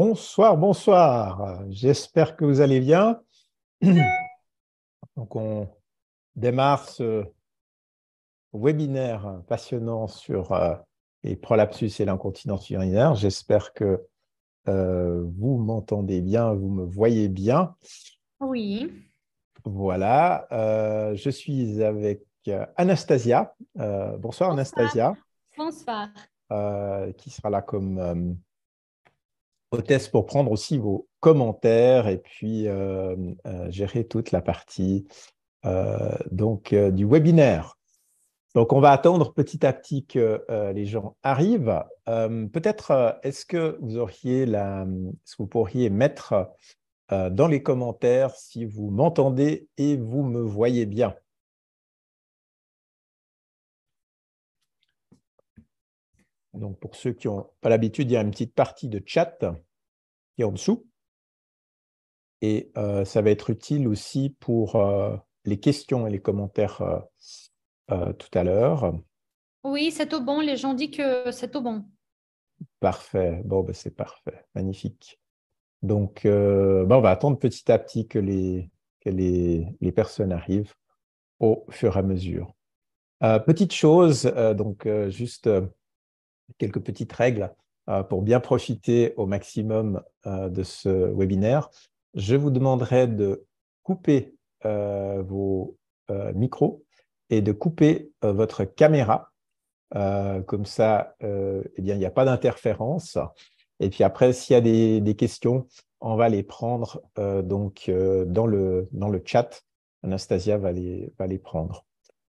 Bonsoir, bonsoir. J'espère que vous allez bien. Donc, on démarre ce webinaire passionnant sur euh, les prolapsus et l'incontinence urinaire. J'espère que euh, vous m'entendez bien, vous me voyez bien. Oui. Voilà. Euh, je suis avec Anastasia. bonsoir, bonsoir, Anastasia. Bonsoir. qui sera là comme hôtesse pour prendre aussi vos commentaires et puis euh, euh, gérer toute la partie euh, donc du webinaire. Donc on va attendre petit à petit que les gens arrivent. Peut-être est-ce que vous auriez la, ce que vous pourriez mettre dans les commentaires si vous m'entendez et vous me voyez bien. Donc, pour ceux qui n'ont pas l'habitude, il y a une petite partie de chat qui est en dessous. Et euh, ça va être utile aussi pour euh, les questions et les commentaires euh, tout à l'heure. Oui, c'est au bon. Les gens disent que c'est au bon. Parfait. Bon, ben, c'est parfait. Magnifique. Donc, ben, on va attendre petit à petit que les, que les, les personnes arrivent au fur et à mesure. petite chose, donc juste quelques petites règles euh, pour bien profiter au maximum euh, de ce webinaire. Je vous demanderai de couper euh, vos micros et de couper votre caméra. comme ça, eh bien, il n'y a pas d'interférence. Et puis après, s'il y a des, questions, on va les prendre donc dans, le, dans le chat. Anastasia va les, les prendre.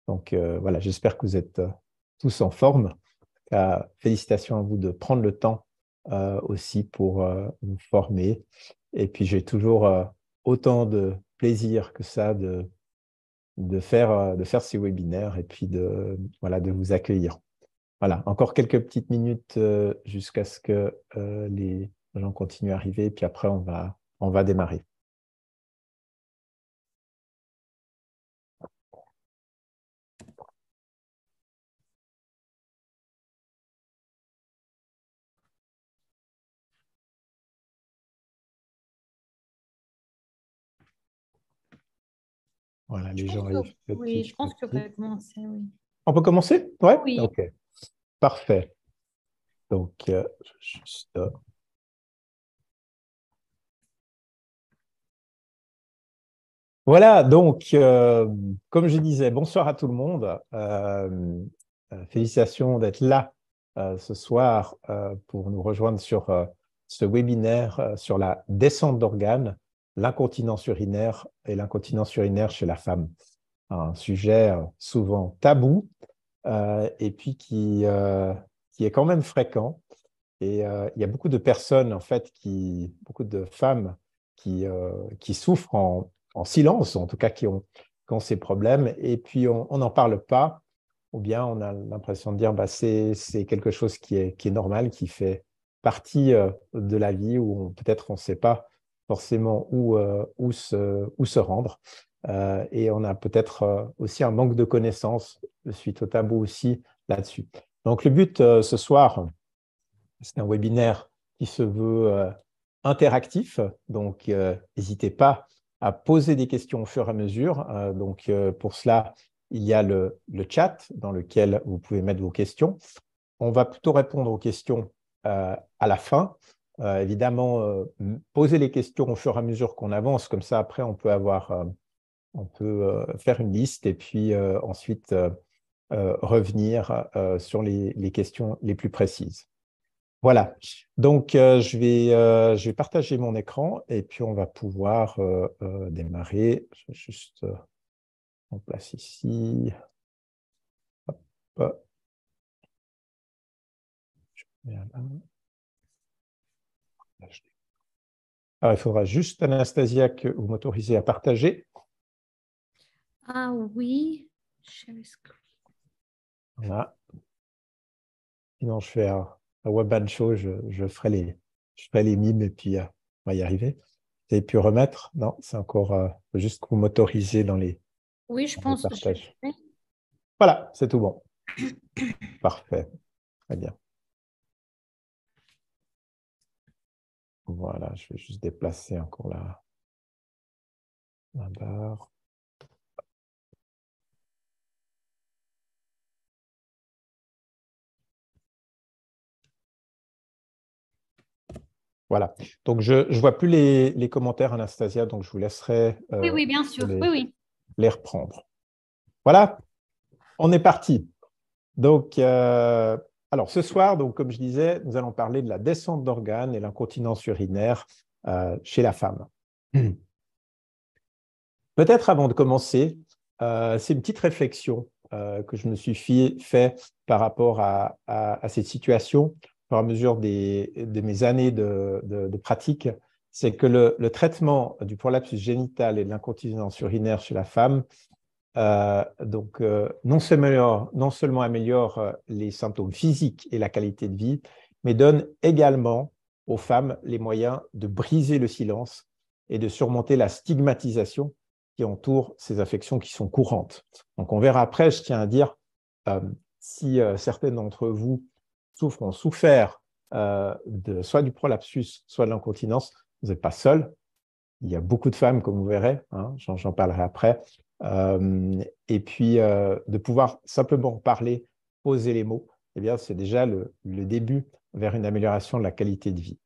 Donc voilà, j'espère que vous êtes tous en forme. Euh, félicitations à vous de prendre le temps euh, aussi pour euh, vous former. Et puis j'ai toujours autant de plaisir que ça de, de, faire, de ces webinaires et puis de, voilà, de vous accueillir. Voilà, encore quelques petites minutes jusqu'à ce que les gens continuent à arriver, et puis après on va, on va démarrer. Voilà, les gens. oui, je pense peut commencer. Oui. On peut commencer ouais Oui. Ok. Parfait. Donc, euh, euh, Voilà, donc, euh, comme je disais, bonsoir à tout le monde. félicitations d'être là ce soir pour nous rejoindre sur ce webinaire sur la descente d'organes l'incontinence urinaire et l'incontinence urinaire chez la femme. Un sujet euh, souvent tabou euh, et puis qui, euh, qui est quand même fréquent. Et il y a beaucoup de personnes, en fait, qui, beaucoup de femmes qui, qui souffrent en, silence, en tout cas qui ont, ces problèmes, et puis on n'en parle pas, ou bien on a l'impression de dire bah, c'est quelque chose qui est, qui est normal, qui fait partie de la vie, ou peut-être on ne sait pas forcément où, euh, où, se, où se rendre. Euh, et on a peut-être euh, aussi un manque de connaissances suite au tabou aussi là-dessus. Donc le but ce soir, c'est un webinaire qui se veut interactif, donc n'hésitez pas à poser des questions au fur et à mesure. donc pour cela, il y a le, le, chat dans lequel vous pouvez mettre vos questions. On va plutôt répondre aux questions à la fin. Euh, évidemment, euh, poser les questions au fur et à mesure qu'on avance, comme ça après on peut avoir, euh, on peut faire une liste et puis ensuite revenir sur les, questions les plus précises. Voilà. Donc je vais, je vais partager mon écran et puis on va pouvoir démarrer. Je vais juste en place ici. Hop. Je vais alors, il faudra juste, Anastasia, que vous m'autorisez à partager. Ah oui, Voilà. Sinon, je fais un, un je, je, ferai les, je ferai les mimes et puis euh, on va y arriver. Vous avez pu remettre Non, c'est encore euh, juste que vous m'autorisez dans les. Oui, je pense que Voilà, c'est tout bon. Parfait. Très bien. Voilà, je vais juste déplacer encore la, barre. Voilà. Donc, je ne vois plus les, commentaires, Anastasia, donc je vous laisserai. Euh, les, reprendre. Voilà. On est parti. Donc, euh, alors ce soir, donc, comme je disais, nous allons parler de la descente d'organes et l'incontinence urinaire euh, chez la femme. Hmm. Peut-être avant de commencer, euh, c'est une petite réflexion euh, que je me suis faite fait par rapport à, cette situation, par mesure de mes années de, pratique, c'est que le, le, traitement du prolapsus génital et de l'incontinence urinaire chez la femme euh, donc, euh, non, seulement, non, améliore euh, les symptômes physiques et la qualité de vie, mais donne également aux femmes les moyens de briser le silence et de surmonter la stigmatisation qui entoure ces affections qui sont courantes. Donc, on verra après, je tiens à dire, si certaines d'entre vous souffrent, ont souffert de, soit du prolapsus, soit de l'incontinence, vous n'êtes pas seul. Il y a beaucoup de femmes, comme vous verrez, hein, j'en parlerai après, euh, et puis, euh, de pouvoir simplement parler, poser les mots, eh bien, c'est déjà le, début vers une amélioration de la qualité de vie.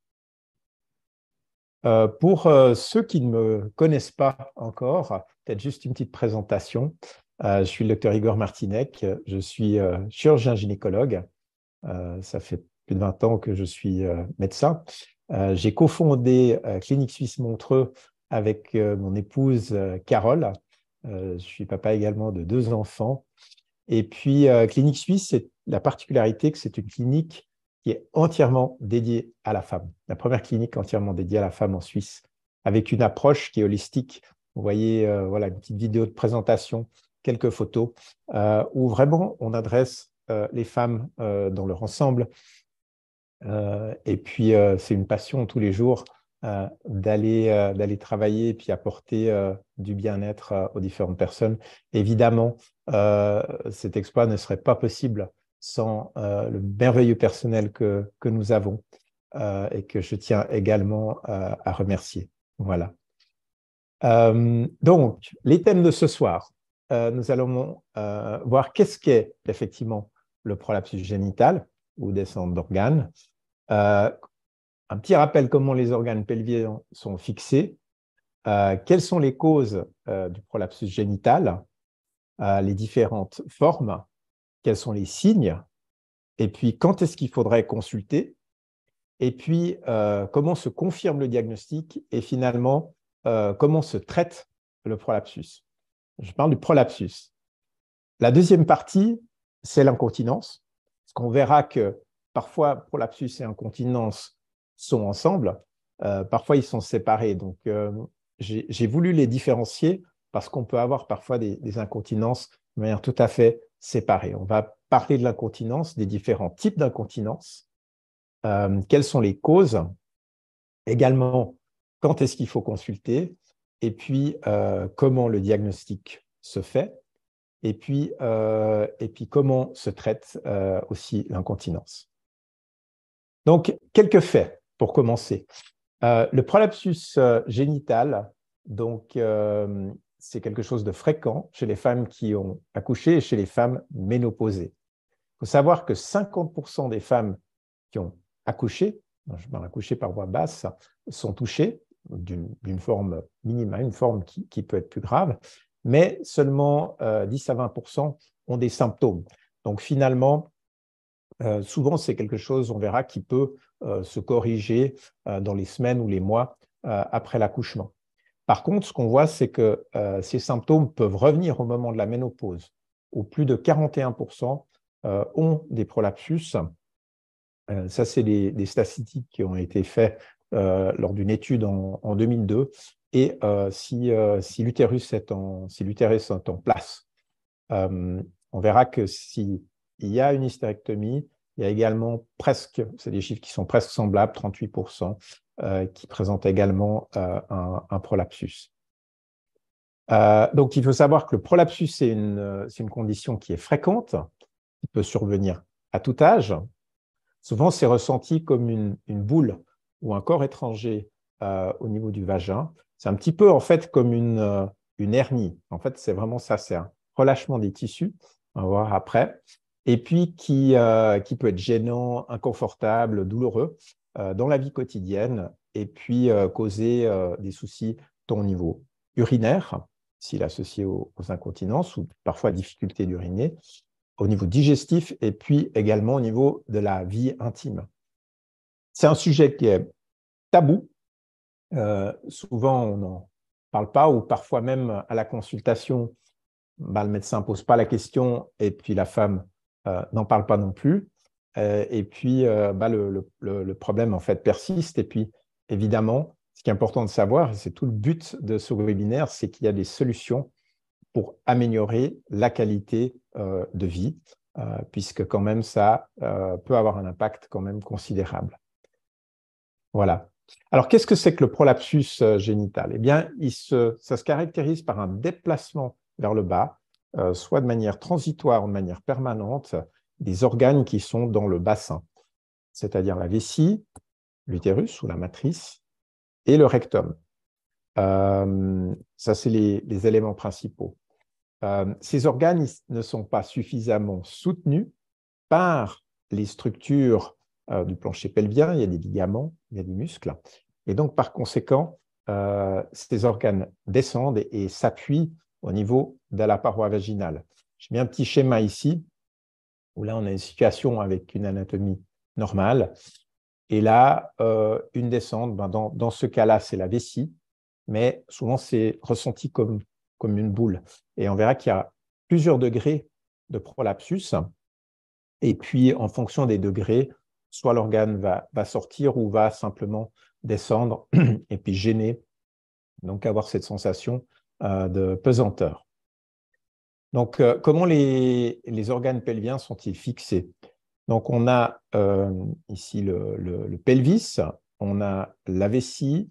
Euh, pour ceux qui ne me connaissent pas encore, peut-être juste une petite présentation. je suis le docteur Igor Martinek, je suis chirurgien gynécologue. ça fait plus de 20 ans que je suis médecin. J'ai cofondé Clinique Suisse Montreux avec mon épouse Carole euh, je suis papa également de deux enfants. Et puis, euh, Clinique Suisse, c'est la particularité que c'est une clinique qui est entièrement dédiée à la femme. La première clinique entièrement dédiée à la femme en Suisse, avec une approche qui est holistique. Vous voyez, euh, voilà, une petite vidéo de présentation, quelques photos, où vraiment on adresse les femmes dans leur ensemble. et puis, c'est une passion tous les jours euh, d'aller euh, d'aller travailler et puis apporter euh, du bien-être aux différentes personnes. Évidemment, cet exploit ne serait pas possible sans le merveilleux personnel que, que nous avons et que je tiens également à remercier. Voilà. donc, les thèmes de ce soir, nous allons voir qu'est-ce qu'est effectivement le prolapsus génital ou descente d'organes, un petit rappel comment les organes pelviens sont fixés, euh, quelles sont les causes euh, du prolapsus génital, euh, les différentes formes, quels sont les signes, et puis quand est-ce qu'il faudrait consulter, et puis comment se confirme le diagnostic, et finalement comment se traite le prolapsus. Je parle du prolapsus. La deuxième partie, c'est l'incontinence, parce qu'on verra que parfois prolapsus et incontinence sont ensemble. Euh, parfois, ils sont séparés. Donc, euh, j'ai voulu les différencier parce qu'on peut avoir parfois des, incontinences de manière tout à fait séparée. On va parler de l'incontinence, des différents types d'incontinence, euh, quelles sont les causes, également quand est-ce qu'il faut consulter, et puis comment le diagnostic se fait, et puis, et puis comment se traite aussi l'incontinence. Donc, quelques faits pour commencer. Euh, le prolapsus euh, génital, donc, euh, c'est quelque chose de fréquent chez les femmes qui ont accouché et chez les femmes ménopausées. Il faut savoir que 50% des femmes qui ont accouché, je parle accouché par voie basse, sont touchées d'une forme minimale, une forme qui, peut être plus grave, mais seulement 10 à 20% ont des symptômes. Donc finalement, souvent c'est quelque chose, on verra, qui peut euh, se corriger euh, dans les semaines ou les mois euh, après l'accouchement. Par contre, ce qu'on voit, c'est que ces symptômes peuvent revenir au moment de la ménopause, où plus de 41% ont des prolapsus. ça, c'est des, statistiques qui ont été faites lors d'une étude en, 2002. Et si, si l'utérus est, si est, en place, on verra que s'il y a une hystérectomie, il y a également presque, c'est des chiffres qui sont presque semblables, 38%, euh, qui présentent également euh, un, prolapsus. Euh, donc, il faut savoir que le prolapsus, c'est une, condition qui est fréquente, qui peut survenir à tout âge. Souvent, c'est ressenti comme une, boule ou un corps étranger au niveau du vagin. C'est un petit peu, en fait, comme une, une hernie. En fait, c'est vraiment ça, c'est un relâchement des tissus. On va voir après et puis euh, qui, peut être gênant, inconfortable, douloureux euh, dans la vie quotidienne, et puis euh, causer des soucis ton au niveau urinaire, s'il est associé aux, incontinences ou parfois difficulté d'uriner, au niveau digestif, et puis également au niveau de la vie intime. C'est un sujet qui est tabou. souvent, on n'en parle pas, ou parfois même à la consultation, bah, le médecin ne pose pas la question, et puis la femme euh, n'en parle pas non plus. Euh, et puis, euh, bah, le, problème, en fait, persiste. Et puis, évidemment, ce qui est important de savoir, et c'est tout le but de ce webinaire, c'est qu'il y a des solutions pour améliorer la qualité de vie, puisque quand même, ça peut avoir un impact quand même considérable. Voilà. Alors, qu'est-ce que c'est que le prolapsus génital Eh bien, ça se caractérise par un déplacement vers le bas euh, soit de manière transitoire ou de manière permanente des organes qui sont dans le bassin, c'est-à-dire la vessie, l'utérus ou la matrice et le rectum. Euh, ça, c'est les, éléments principaux. Euh, ces organes ne sont pas suffisamment soutenus par les structures du plancher pelvien, il y a des ligaments, il y a des muscles, et donc par conséquent, ces organes descendent et s'appuient au niveau de la paroi vaginale. J'ai mis un petit schéma ici, où là, on a une situation avec une anatomie normale. Et là, euh, une descente, ben dans, ce cas-là, c'est la vessie, mais souvent, c'est ressenti comme, une boule. Et on verra qu'il y a plusieurs degrés de prolapsus. Et puis, en fonction des degrés, soit l'organe va, va sortir ou va simplement descendre et puis gêner. Donc, avoir cette sensation euh, de pesanteur. Donc, euh, comment les, organes pelviens sont-ils fixés Donc, on a euh, ici le, pelvis, on a la vessie,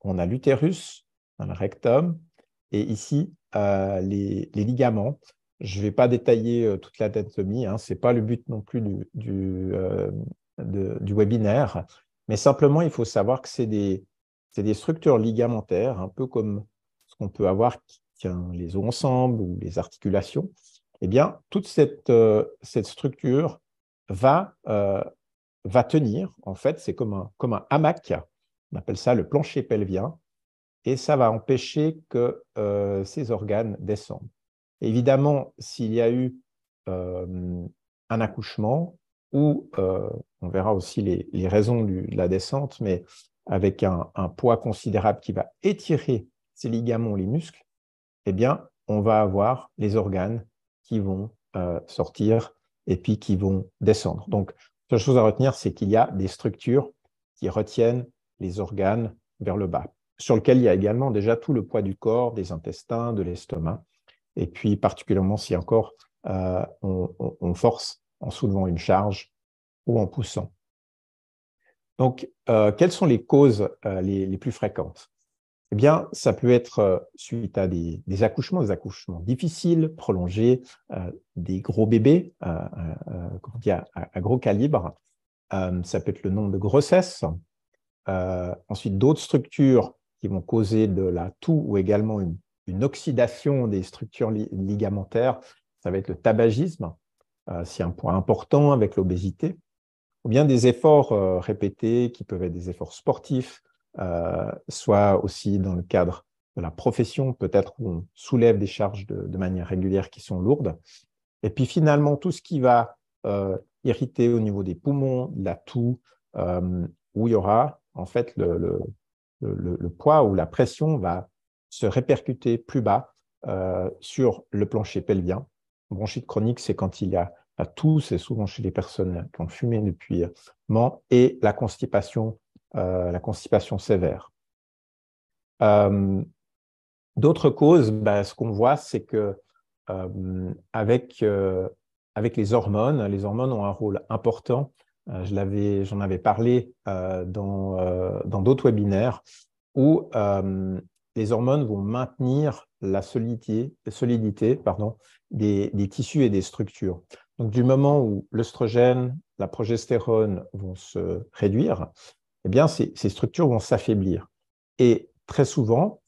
on a l'utérus, le rectum, et ici, les, ligaments. Je ne vais pas détailler toute la hein, ce n'est pas le but non plus du, webinaire, mais simplement, il faut savoir que c'est des, structures ligamentaires, un peu comme qu'on peut avoir qui tient les os ensemble ou les articulations, eh bien, toute cette, euh, structure euh, va, tenir. En fait, c'est comme un, comme un hamac. On appelle ça le plancher pelvien. Et ça va empêcher que euh, ces organes descendent. Évidemment, s'il y a eu un accouchement, ou on verra aussi les, raisons de la descente, mais avec un, poids considérable qui va étirer ces ligaments, les muscles, eh bien, on va avoir les organes qui vont euh, sortir et puis qui vont descendre. Donc, la seule chose à retenir, c'est qu'il y a des structures qui retiennent les organes vers le bas, sur lequel il y a également déjà tout le poids du corps, des intestins, de l'estomac, et puis particulièrement si encore euh, on, force en soulevant une charge ou en poussant. Donc, euh, quelles sont les causes les, plus fréquentes eh bien, ça peut être euh, suite à des, accouchements, des accouchements difficiles, prolongés, euh, des gros bébés, euh, euh, euh à, gros calibre. ça peut être le nombre de grossesses. ensuite, d'autres structures qui vont causer de la toux ou également une, oxydation des structures ligamentaires. Ça va être le tabagisme, c'est un point important avec l'obésité. Ou bien des efforts répétés qui peuvent être des efforts sportifs, euh, soit aussi dans le cadre de la profession, peut-être où on soulève des charges de, manière régulière qui sont lourdes. Et puis finalement, tout ce qui va euh, irriter au niveau des poumons, la toux, euh, où il y aura en fait le, poids ou la pression va se répercuter plus bas sur le plancher pelvien. Bronchite chronique, c'est quand il y a la toux, c'est souvent chez les personnes qui ont fumé depuis un et la constipation euh, la constipation sévère. Euh, d'autres causes, bah, ce qu'on voit, c'est que euh, avec, les hormones, les hormones ont un rôle important je j'en avais parlé dans d'autres webinaires où les hormones vont maintenir la solidité, pardon, des, des, tissus et des structures. Donc, du moment où l'œstrogène, la progestérone vont se réduire, eh ces, structures vont s'affaiblir. Et très souvent,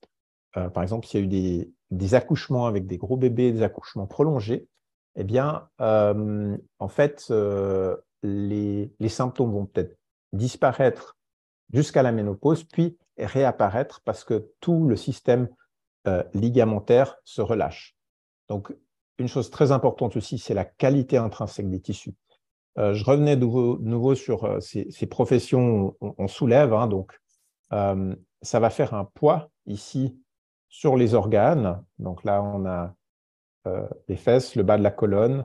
euh, par exemple, s'il y a eu des, accouchements avec des gros bébés, des accouchements prolongés, eh bien, euh, en fait, euh, les, les, symptômes vont peut-être disparaître jusqu'à la ménopause, puis réapparaître parce que tout le système ligamentaire se relâche. Donc, une chose très importante aussi, c'est la qualité intrinsèque des tissus. Euh, je revenais de nouveau, sur euh, ces, professions, on, on soulève, hein, donc euh, ça va faire un poids ici sur les organes. Donc là, on a les fesses, le bas de la colonne,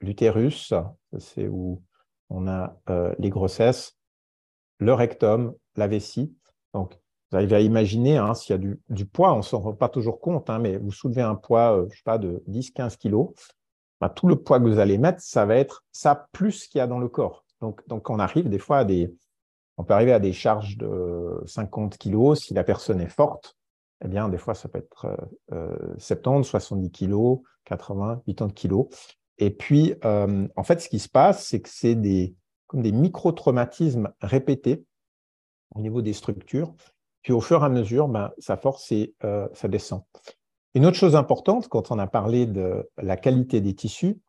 l'utérus, c'est où on a les grossesses, le rectum, la vessie. Donc vous arrivez à imaginer, hein, s'il y a du, poids, on ne s'en rend pas toujours compte, hein, mais vous soulevez un poids, je sais pas, de 10-15 kilos, bah, tout le poids que vous allez mettre, ça va être ça plus ce qu'il y a dans le corps. Donc, donc on arrive des fois à des, on peut arriver à des charges de 50 kg si la personne est forte. Eh bien, des fois, ça peut être 70, 70 kg, 80, 80 kg. Et puis, euh, en fait, ce qui se passe, c'est que c'est des, comme des micro-traumatismes répétés au niveau des structures. Puis, au fur et à mesure, ben, sa force, est, euh, ça descend. Une autre chose importante, quand on a parlé de la qualité des tissus,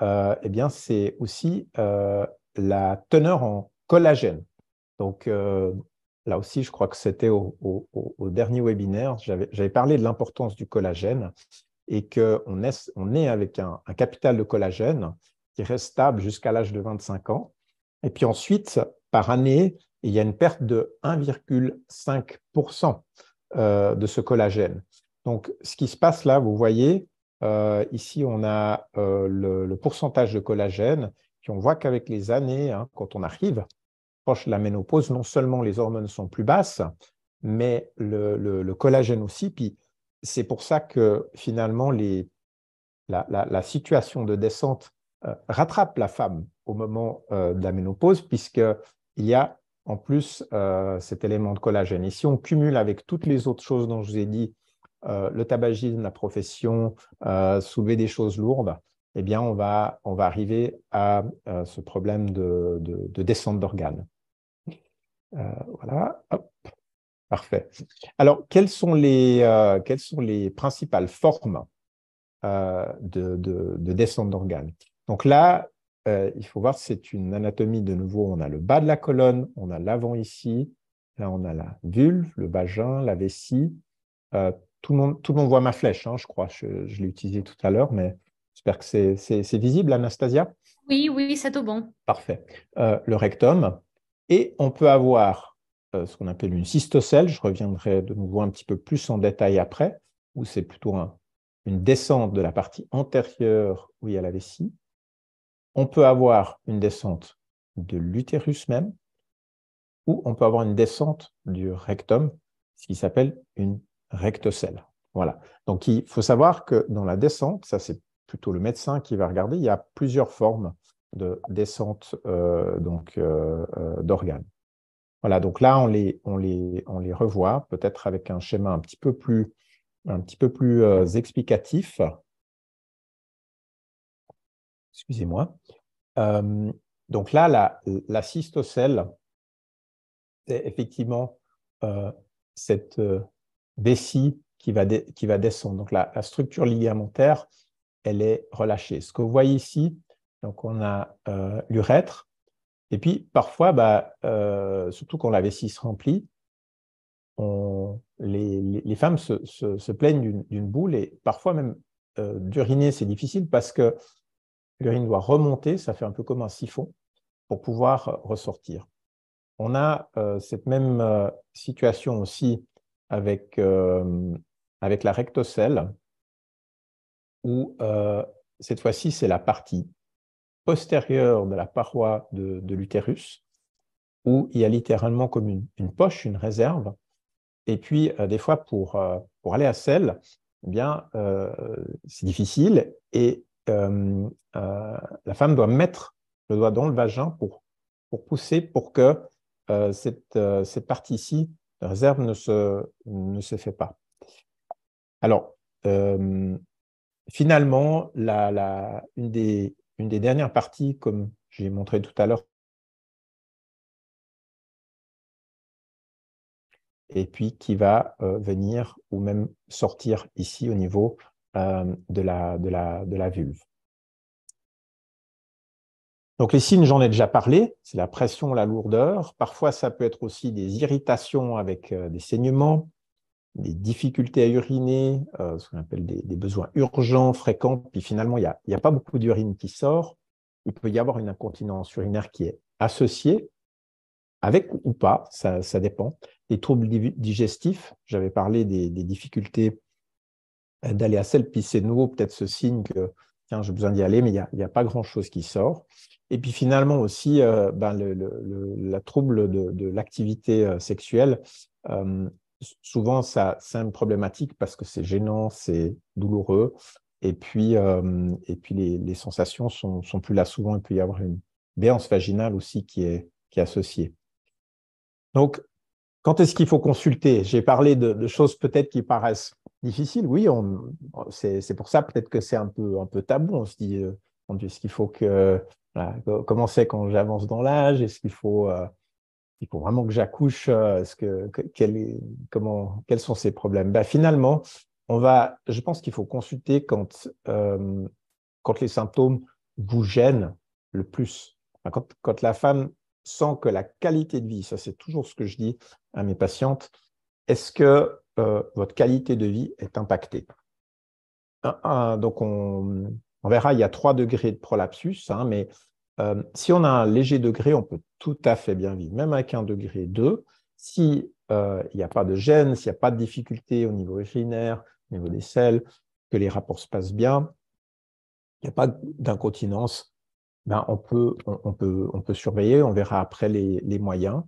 euh, eh bien, c'est aussi euh, la teneur en collagène. Donc, euh, là aussi, je crois que c'était au, dernier webinaire, j'avais parlé de l'importance du collagène et qu'on est, on est avec un, capital de collagène qui reste stable jusqu'à l'âge de 25 ans. Et puis ensuite, par année, il y a une perte de 1,5% de ce collagène. Donc, ce qui se passe là, vous voyez, euh, ici, on a euh, le, pourcentage de collagène, puis on voit qu'avec les années, hein, quand on arrive proche de la ménopause, non seulement les hormones sont plus basses, mais le, collagène aussi. c'est pour ça que finalement, les, la, situation de descente euh, rattrape la femme au moment de la ménopause, puisqu'il y a en plus cet élément de collagène. Et si on cumule avec toutes les autres choses dont je vous ai dit, euh, le tabagisme, la profession, euh, soulever des choses lourdes, eh bien, on va, on va arriver à euh, ce problème de, descente d'organes. voilà, Hop. parfait. Alors, quelles sont les, quelles sont les principales formes de, descente d'organes Donc là, il faut voir, c'est une anatomie de nouveau. On a le bas de la colonne, on a l'avant ici, là on a la vulve, le vagin, la vessie, tout le monde, tout le monde voit ma flèche, hein, je crois. Je, l'ai utilisée tout à l'heure, mais j'espère que c'est visible, Anastasia. Oui, oui, c'est tout bon. Parfait. Euh, le rectum. Et on peut avoir euh, ce qu'on appelle une cystocèle. Je reviendrai de nouveau un petit peu plus en détail après, où c'est plutôt une descente de la partie antérieure où il y a la vessie. On peut avoir une descente de l'utérus même, ou on peut avoir une descente du rectum, ce qui s'appelle une rectocelle. Voilà. Donc, il faut savoir que dans la descente, ça c'est plutôt le médecin qui va regarder, il y a plusieurs formes de descente euh, donc euh, euh, d'organes. Voilà, donc là, on les, on les, on les revoit, peut-être avec un schéma un petit peu plus, un petit peu plus explicatif. Excusez-moi. donc là, la, la c'est effectivement cette des qui va, descendre. Donc la, structure ligamentaire, elle est relâchée. Ce que vous voyez ici, donc on a euh, l'urètre, et puis parfois, bah, euh, surtout quand la vessie se remplit, les, femmes se, plaignent d'une boule et parfois même euh, d'uriner, c'est difficile parce que l'urine doit remonter, ça fait un peu comme un siphon pour pouvoir ressortir. On a cette même situation aussi avec, euh, avec la rectocelle, où euh, cette fois-ci, c'est la partie postérieure de la paroi de, de l'utérus, où il y a littéralement comme une, poche, une réserve. Et puis, euh, des fois, pour, pour aller à celle, eh bien, c'est difficile et la femme doit mettre le doigt dans le vagin pour, pour pousser pour que cette, cette partie-ci la réserve ne se, ne se fait pas. Alors, euh, finalement, une, des, dernières parties, comme j'ai montré tout à l'heure, et puis qui va euh, venir ou même sortir ici au niveau euh, de, la, de, de la vulve. Donc les signes, j'en ai déjà parlé, c'est la pression, la lourdeur. Parfois, ça peut être aussi des irritations avec euh, des saignements, des difficultés à uriner, euh, ce qu'on appelle des, besoins urgents, fréquents. Puis finalement, il n'y a, pas beaucoup d'urine qui sort. Il peut y avoir une incontinence urinaire qui est associée, avec ou pas, ça, dépend. Des troubles digestifs, j'avais parlé des, difficultés euh, d'aller à sel, puis c'est nouveau peut-être ce signe que, tiens, j'ai besoin d'y aller, mais il n'y a, pas grand-chose qui sort. Et puis finalement aussi, euh, ben le, le, la trouble de, de l'activité euh, sexuelle, euh, souvent ça, c'est une problématique parce que c'est gênant, c'est douloureux, et puis, euh, et puis les, les sensations sont, sont, plus là souvent. Il peut y avoir une béance vaginale aussi qui est, qui est associée. Donc, quand est-ce qu'il faut consulter J'ai parlé de, de choses peut-être qui paraissent difficiles. Oui, on, c'est, c'est pour ça peut-être que c'est un peu, un peu tabou. On se dit, est-ce qu'il faut que Comment c'est quand j'avance dans l'âge Est-ce qu'il faut, euh, faut vraiment que j'accouche euh, quels sont ces problèmes bah, Finalement, on va, je pense qu'il faut consulter quand, euh, les symptômes vous gênent le plus. quand, la femme sent que la qualité de vie, ça c'est toujours ce que je dis à mes patientes, est-ce que votre qualité de vie est impactée Donc on, on verra, il y a trois degrés de prolapsus, hein, mais euh, si on a un léger degré, on peut tout à fait bien vivre, même avec un degré 2. Si euh, il n'y a pas de gêne, s'il n'y a pas de difficulté au niveau urinaire, au niveau des selles, que les rapports se passent bien, il n'y a pas d'incontinence, ben on, peut, surveiller, on verra après les, moyens.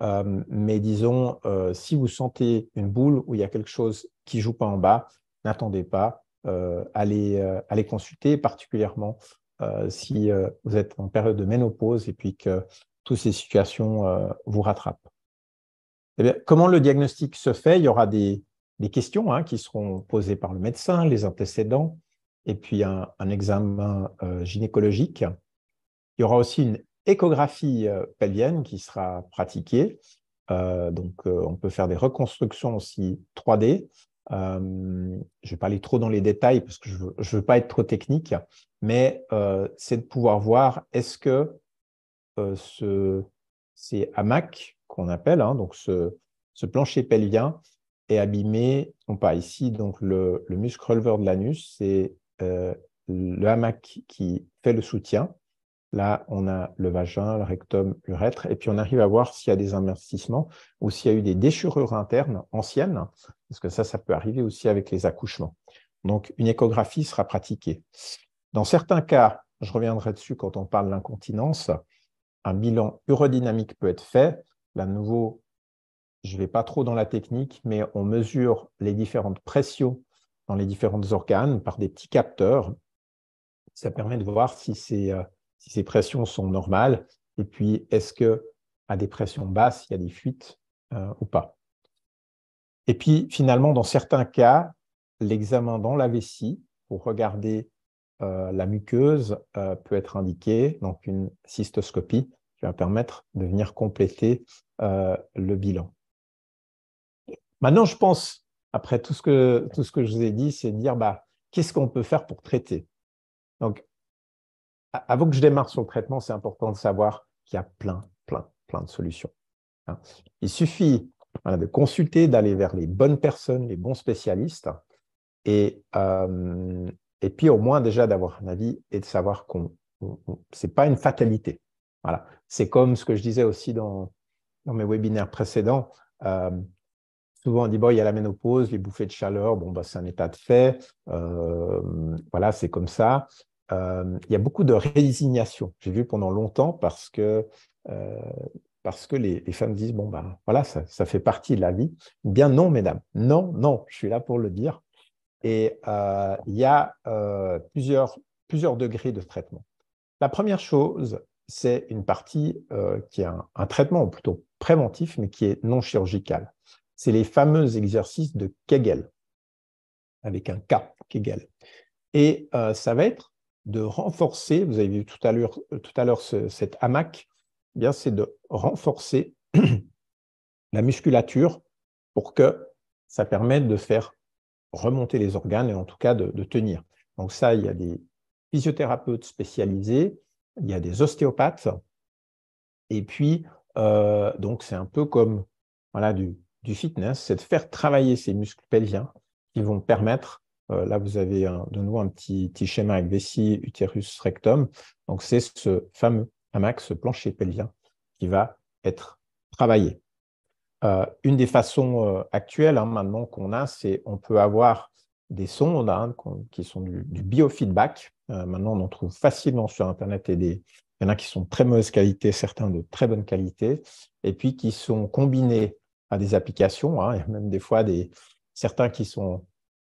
Euh, mais disons, si vous sentez une boule ou il y a quelque chose qui joue pas en bas, n'attendez pas, euh, euh, à les, consulter, particulièrement euh, si vous êtes en période de ménopause et puis que toutes ces situations vous rattrapent. Eh comment le diagnostic se fait Il y aura des, des questions hein, qui seront posées par le médecin, les antécédents, et puis un, examen gynécologique. Il y aura aussi une échographie pelvienne qui sera pratiquée. donc, on peut faire des reconstructions aussi 3D euh, je vais pas aller trop dans les détails parce que je ne veux, pas être trop technique, mais euh, c'est de pouvoir voir est-ce que euh, ce, ces hamacs qu'on appelle, hein, donc ce, ce, plancher pelvien, est abîmé, non pas ici, donc le, le muscle releveur de l'anus, c'est le hamac qui fait le soutien, Là, on a le vagin, le rectum, l'urètre, et puis on arrive à voir s'il y a des investissements ou s'il y a eu des déchirures internes anciennes, parce que ça, ça peut arriver aussi avec les accouchements. Donc, une échographie sera pratiquée. Dans certains cas, je reviendrai dessus quand on parle l'incontinence, un bilan urodynamique peut être fait. Là, nouveau, je ne vais pas trop dans la technique, mais on mesure les différentes pressions dans les différents organes par des petits capteurs. Ça permet de voir si c'est euh, si ces pressions sont normales, et puis est-ce que à des pressions basses, il y a des fuites euh, ou pas. Et puis finalement, dans certains cas, l'examen dans la vessie pour regarder euh, la muqueuse euh, peut être indiqué, donc une cystoscopie qui va permettre de venir compléter le bilan. Maintenant, je pense, après tout ce que, tout ce que je vous ai dit, c'est de dire bah, qu'est-ce qu'on peut faire pour traiter Donc, avant que je démarre sur le traitement, c'est important de savoir qu'il y a plein, plein, plein de solutions. Hein. Il suffit hein, de consulter, d'aller vers les bonnes personnes, les bons spécialistes, et, euh, et puis au moins déjà d'avoir un avis et de savoir ce n'est pas une fatalité. Voilà. C'est comme ce que je disais aussi dans, dans mes webinaires précédents. Euh, souvent, on dit, bon, il y a la ménopause, les bouffées de chaleur, bon, bah, c'est un état de fait, euh, voilà, c'est comme ça. Euh, il y a beaucoup de résignation. J'ai vu pendant longtemps parce que, euh, parce que les, femmes disent, bon, ben voilà, ça, fait partie de la vie. Eh bien non, mesdames, non, non, je suis là pour le dire. Et euh, il y a plusieurs, plusieurs degrés de traitement. La première chose, c'est une partie qui est un, un traitement plutôt préventif, mais qui est non chirurgical. C'est les fameux exercices de Kegel, avec un K, Kegel. Et ça va être de renforcer, vous avez vu tout à l'heure, euh, tout à l'heure cette hamac, eh bien c'est de renforcer la musculature pour que ça permette de faire remonter les organes et en tout cas de, tenir. Donc ça, il y a des physiothérapeutes spécialisés, il y a des ostéopathes, et puis euh, donc c'est un peu comme voilà, du, du fitness, c'est de faire travailler ces muscles pelviens qui vont permettre euh, là, vous avez de nouveau un petit, schéma avec vessie, utérus, rectum. Donc, c'est ce fameux amax, ce plancher pelvien, qui va être travaillé. Euh, une des façons euh, actuelles hein, maintenant qu'on a, c'est on peut avoir des sondes hein, qui sont du, biofeedback. maintenant, on en trouve facilement sur Internet et des, il y en a qui sont de très mauvaise qualité, certains de très bonne qualité, et puis qui sont combinés à des applications. Hein, il y a même des fois des, certains qui sont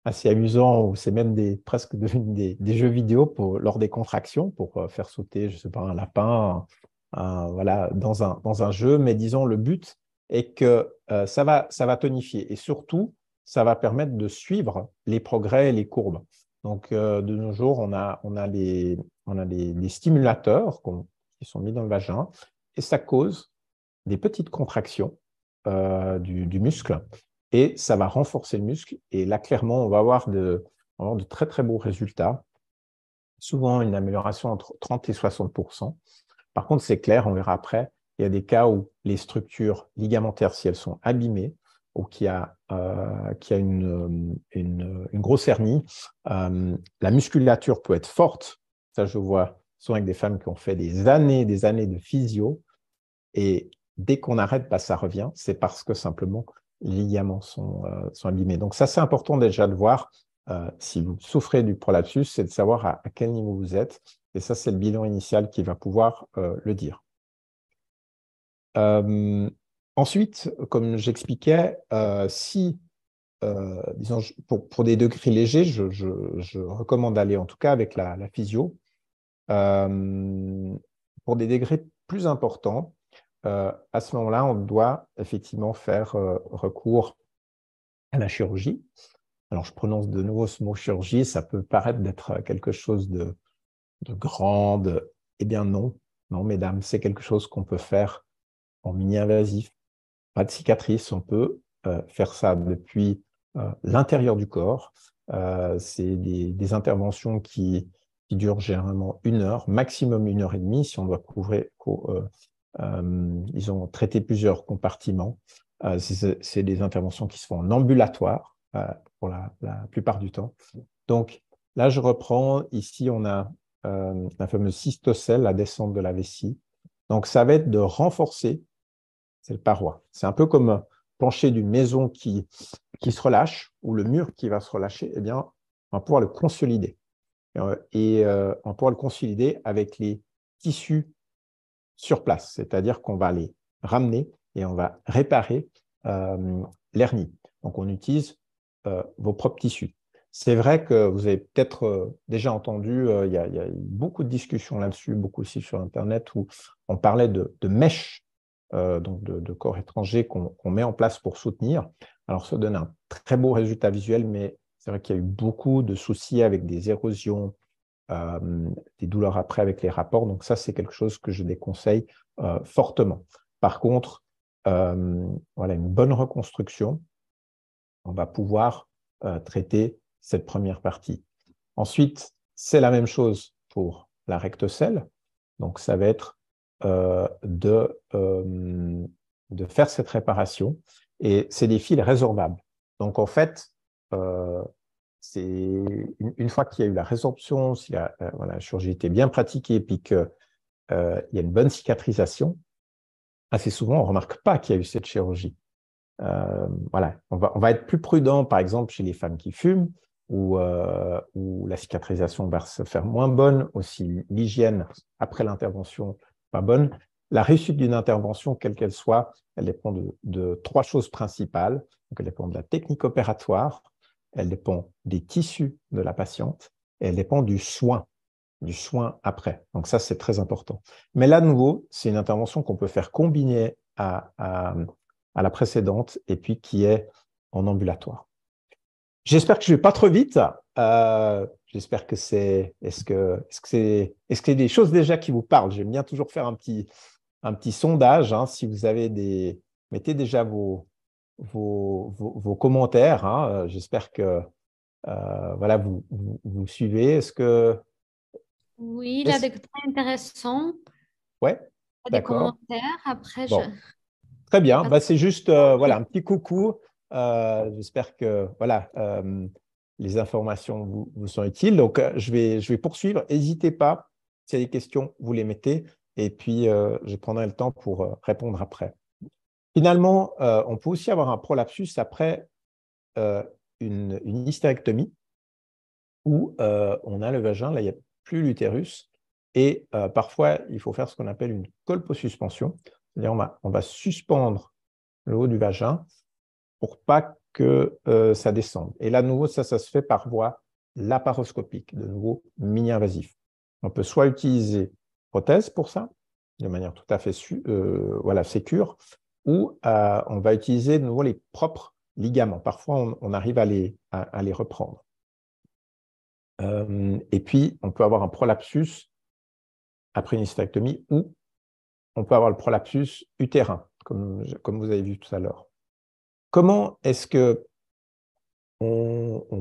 assez amusant ou c'est même des, presque des, jeux vidéo pour, lors des contractions pour euh, faire sauter, je sais pas, un lapin, voilà, dans un, dans un jeu. Mais disons, le but est que euh, ça, va, ça va tonifier et surtout, ça va permettre de suivre les progrès et les courbes. Donc, euh, de nos jours, on a, on a, les, on a les, stimulateurs qui sont mis dans le vagin et ça cause des petites contractions du, du muscle et ça va renforcer le muscle. Et là, clairement, on va avoir de, très, très beaux résultats. Souvent, une amélioration entre 30 et 60 Par contre, c'est clair, on verra après, il y a des cas où les structures ligamentaires, si elles sont abîmées, ou qu'il y a, euh, euh, une, une, grosse hernie, euh, la musculature peut être forte. Ça, je vois souvent avec des femmes qui ont fait des années, des années de physio, et dès qu'on arrête, bah, ça revient. C'est parce que simplement ligaments sont, euh, sont abîmés. Donc ça, c'est important déjà de voir euh, si vous souffrez du prolapsus, c'est de savoir à, quel niveau vous êtes. Et ça, c'est le bilan initial qui va pouvoir euh, le dire. ensuite, comme j'expliquais, si, disons, pour, des degrés légers, je, je, je recommande d'aller en tout cas avec la, la physio. pour des degrés plus importants, euh, à ce moment-là, on doit effectivement faire euh, recours à la chirurgie. Alors, je prononce de nouveau ce mot chirurgie, ça peut paraître d'être quelque chose de, de grand. Eh bien, non, non, mesdames, c'est quelque chose qu'on peut faire en mini-invasif. Pas de cicatrice, on peut euh, faire ça depuis l'intérieur du corps. c'est des, interventions qui, qui durent généralement une heure, maximum une heure et demie, si on doit couvrir, euh, ils ont traité plusieurs compartiments. Euh, c'est des interventions qui se font en ambulatoire euh, pour la, plupart du temps. Donc là, je reprends. Ici, on a la fameuse cystocèle, la descente de la vessie. Donc ça va être de renforcer cette paroi. C'est un peu comme un plancher d'une maison qui, qui se relâche ou le mur qui va se relâcher. Eh bien, on va pouvoir le consolider. Et, on va pouvoir le consolider avec les tissus sur place, c'est-à-dire qu'on va les ramener et on va réparer euh, l'hernie. Donc on utilise euh, vos propres tissus. C'est vrai que vous avez peut-être euh, déjà entendu, euh, il y, a, eu beaucoup de discussions là-dessus, beaucoup aussi sur Internet, où on parlait de, mèches, donc de, corps étrangers qu'on met en place pour soutenir. Alors ça donne un très beau résultat visuel, mais c'est vrai qu'il y a eu beaucoup de soucis avec des érosions, euh, des douleurs après avec les rapports. Donc ça, c'est quelque chose que je déconseille euh, fortement. Par contre, euh, voilà, une bonne reconstruction, on va pouvoir traiter cette première partie. Ensuite, c'est la même chose pour la rectocelle. Donc ça va être de, de faire cette réparation et c'est des fils résorbables. Donc en fait, c'est une, fois qu'il y a eu la résorption, si euh, la, chirurgie était bien pratiquée et puis qu'il euh, y a une bonne cicatrisation, assez souvent, on ne remarque pas qu'il y a eu cette chirurgie. Euh, voilà, on va, être plus prudent, par exemple, chez les femmes qui fument, où, la cicatrisation va se faire moins bonne, aussi l'hygiène après l'intervention pas bonne. La réussite d'une intervention, quelle qu'elle soit, elle dépend de, de, trois choses principales. Donc, elle dépend de la technique opératoire, elle dépend des tissus de la patiente et elle dépend du soin, du soin après. Donc ça, c'est très important. Mais là, de nouveau, c'est une intervention qu'on peut faire combinée à, la précédente et puis qui est en ambulatoire. J'espère que je ne vais pas trop vite. Euh, j'espère que c'est. Est-ce que est-ce que est-ce des choses déjà qui vous parlent J'aime bien toujours faire un petit un petit sondage. Hein. si vous avez des mettez déjà vos vos, commentaires. Hein. Euh, j'espère que euh, voilà, vous, vous, suivez. Est-ce que. Oui, il a des commentaires intéressants. Oui. Des commentaires. Après, Très bien. Bah, c'est juste euh, voilà, un petit coucou. J'espère que voilà, les informations vous, sont utiles. Donc, je vais, je vais poursuivre. N'hésitez pas. S'il y a des questions, vous les mettez. Et puis, je prendrai le temps pour répondre après. Finalement, euh, on peut aussi avoir un prolapsus après euh, une, une, hystérectomie où euh, on a le vagin, là, il n'y a plus l'utérus. Et parfois, il faut faire ce qu'on appelle une colposuspension. C'est-à-dire, on va, suspendre le haut du vagin pour pas que ça descende. Et là, nouveau, ça, ça se fait par voie laparoscopique, de nouveau mini-invasif. On peut soit utiliser prothèse pour ça, de manière tout à fait voilà, sécure, où euh, on va utiliser de nouveau les propres ligaments. Parfois, on, arrive à les, reprendre. Euh, et puis, on peut avoir un prolapsus après une hystérectomie ou on peut avoir le prolapsus utérin, comme, vous avez vu tout à l'heure. Comment est-ce que on,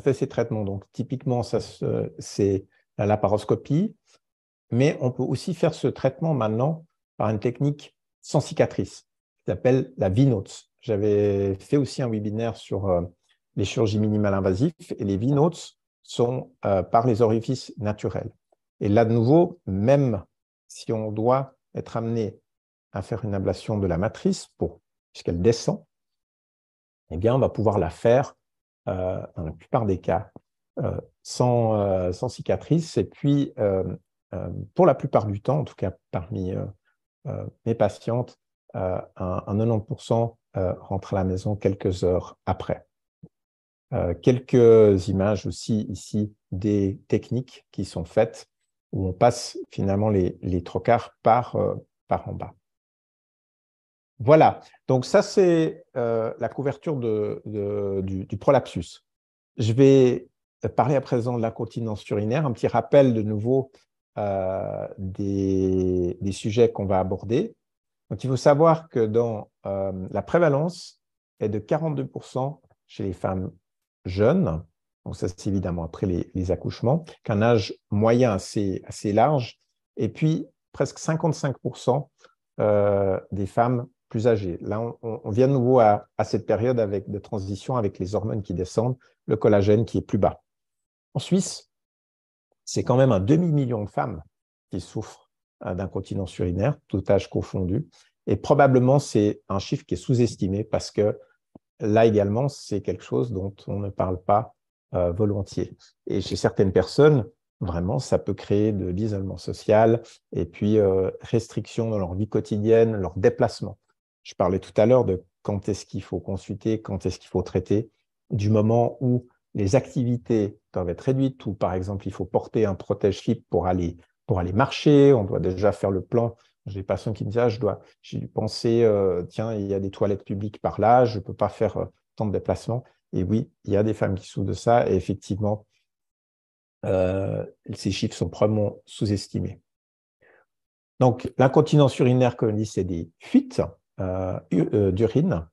fait ces traitements Donc, typiquement, c'est la laparoscopie, mais on peut aussi faire ce traitement maintenant par une technique sans cicatrice s'appelle la Vinots. J'avais fait aussi un webinaire sur euh, les chirurgies minimales invasives et les Vinots sont euh, par les orifices naturels. Et là, de nouveau, même si on doit être amené à faire une ablation de la matrice pour, puisqu'elle descend, eh bien, on va pouvoir la faire euh, dans la plupart des cas sans, sans, cicatrice. Et puis, pour la plupart du temps, en tout cas parmi mes patientes, euh, un, 90% euh, rentre à la maison quelques heures après. Euh, quelques images aussi ici des techniques qui sont faites où on passe finalement les, les par, en bas. Voilà, donc ça c'est la couverture du, prolapsus. Je vais parler à présent de la continence urinaire, un petit rappel de nouveau des, sujets qu'on va aborder. Donc, il faut savoir que dans euh, la prévalence est de 42% chez les femmes jeunes, donc ça c'est évidemment après les, accouchements, qu'un âge moyen assez, large, et puis presque 55% euh, des femmes plus âgées. Là, on, vient de nouveau à, cette période avec de transition avec les hormones qui descendent, le collagène qui est plus bas. En Suisse, c'est quand même un demi-million de femmes qui souffrent euh, d'un continent surinaire, tout âge confondu. Et probablement, c'est un chiffre qui est sous-estimé parce que là également, c'est quelque chose dont on ne parle pas euh, volontiers. Et chez certaines personnes, vraiment, ça peut créer de l'isolement social et puis euh, restrictions dans leur vie quotidienne, leur déplacement. Je parlais tout à l'heure de quand est-ce qu'il faut consulter, quand est-ce qu'il faut traiter, du moment où les activités doivent être réduites ou par exemple il faut porter un protège-slip pour aller pour aller marcher, on doit déjà faire le plan. J'ai des patients qui me disent, ah, je dois, j'ai dû penser, euh, tiens, il y a des toilettes publiques par là, je ne peux pas faire euh, tant de déplacements. Et oui, il y a des femmes qui souffrent de ça, et effectivement, euh, ces chiffres sont probablement sous-estimés. Donc, l'incontinence urinaire, comme on dit, c'est des fuites d'urine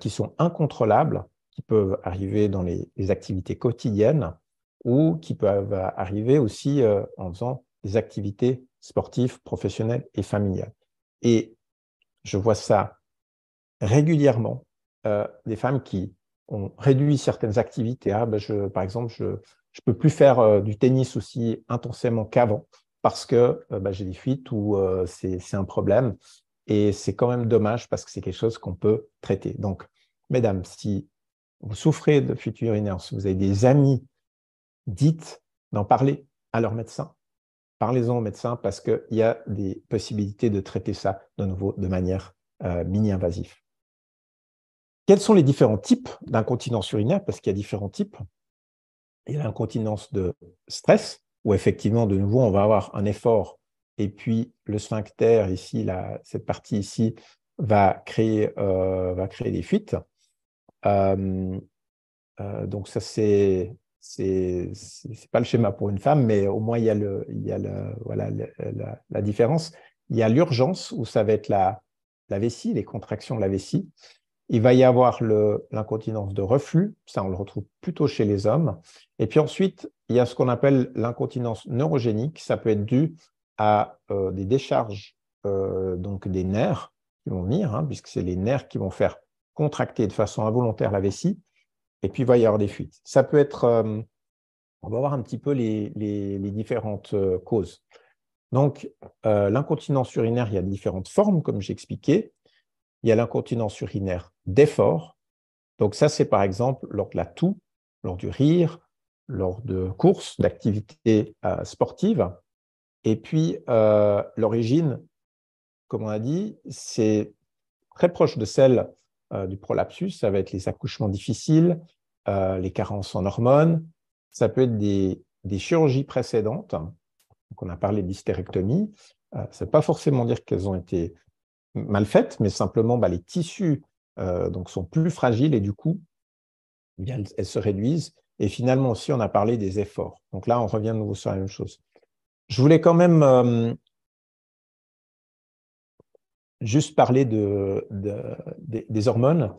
qui sont incontrôlables, qui peuvent arriver dans les activités quotidiennes ou qui peuvent arriver aussi en faisant des activités sportives, professionnelles et familiales. Et je vois ça régulièrement, euh, des femmes qui ont réduit certaines activités. Ah, ben je, par exemple, je ne peux plus faire euh, du tennis aussi intensément qu'avant parce que euh, ben j'ai des fuites ou c'est un problème. Et c'est quand même dommage parce que c'est quelque chose qu'on peut traiter. Donc, mesdames, si vous souffrez de fuites urinaires, si vous avez des amis, dites d'en parler à leur médecin parlez-en au médecin parce qu'il y a des possibilités de traiter ça de nouveau de manière euh, mini-invasive. Quels sont les différents types d'incontinence urinaire Parce qu'il y a différents types. Il y a l'incontinence de stress, où effectivement, de nouveau, on va avoir un effort et puis le sphincter, ici, cette partie ici, va créer, euh, des fuites. Euh, donc ça, c'est c'est c'est pas le schéma pour une femme, mais au moins il y a la, différence. Il y a l'urgence où ça va être la vessie, les contractions de la vessie. Il va y avoir l'incontinence de reflux, ça on le retrouve plutôt chez les hommes. Et puis ensuite, il y a ce qu'on appelle l'incontinence neurogénique, ça peut être dû à euh, des décharges euh, donc des nerfs qui vont venir, hein, puisque c'est les nerfs qui vont faire contracter de façon involontaire la vessie et puis il va y avoir des fuites. Ça peut être, euh, on va voir un petit peu les, différentes euh, causes. Donc, euh, l'incontinence urinaire, il y a différentes formes, comme j'expliquais. Il y a l'incontinence urinaire d'effort. Donc ça, c'est par exemple lors de la toux, lors du rire, lors de courses, d'activités sportives. Et puis, l'origine, comme on a dit, c'est très proche de celle euh, du prolapsus, ça va être les accouchements difficiles, euh, les carences en hormones, ça peut être des, des chirurgies précédentes. Donc on a parlé d'hystérectomie. Euh, ça ne veut pas forcément dire qu'elles ont été mal faites, mais simplement bah, les tissus euh, donc sont plus fragiles et du coup, eh elles, se réduisent. Et finalement aussi, on a parlé des efforts. Donc là, on revient de nouveau sur la même chose. Je voulais quand même juste parler de, des hormones.